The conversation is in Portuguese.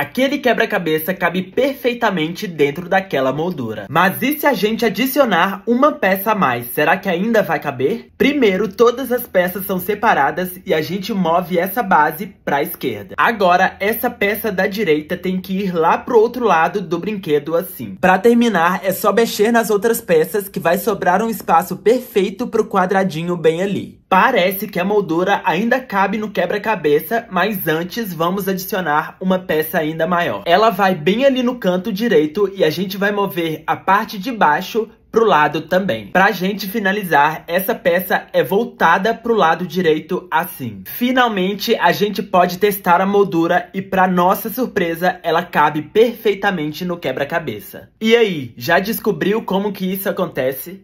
Aquele quebra-cabeça cabe perfeitamente dentro daquela moldura. Mas e se a gente adicionar uma peça a mais, será que ainda vai caber? Primeiro, todas as peças são separadas e a gente move essa base para a esquerda. Agora, essa peça da direita tem que ir lá pro outro lado do brinquedo assim. Para terminar, é só mexer nas outras peças que vai sobrar um espaço perfeito pro quadradinho bem ali. Parece que a moldura ainda cabe no quebra-cabeça, mas antes vamos adicionar uma peça ainda maior. Ela vai bem ali no canto direito e a gente vai mover a parte de baixo pro lado também. Pra gente finalizar, essa peça é voltada pro lado direito assim. Finalmente, a gente pode testar a moldura e pra nossa surpresa, ela cabe perfeitamente no quebra-cabeça. E aí, já descobriu como que isso acontece?